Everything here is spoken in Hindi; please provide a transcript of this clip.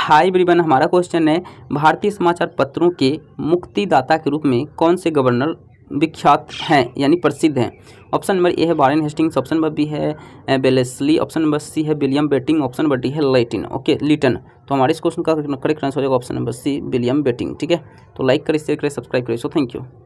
हाई ब्रिबन हमारा क्वेश्चन है भारतीय समाचार पत्रों के मुक्तिदाता के रूप में कौन से गवर्नर विख्यात हैं यानी प्रसिद्ध हैं ऑप्शन नंबर ए है Warren Hastings option number B है बेलेसली ऑप्शन नंबर सी है William Bentinck option number D है लेटिन ओके लिटन तो हमारे इस क्वेश्चन का करेक्ट आंसर हो जाएगा option number C William Bentinck ठीक है तो लाइक करें शेयर करें सब्सक्राइब करें सो थैंक यू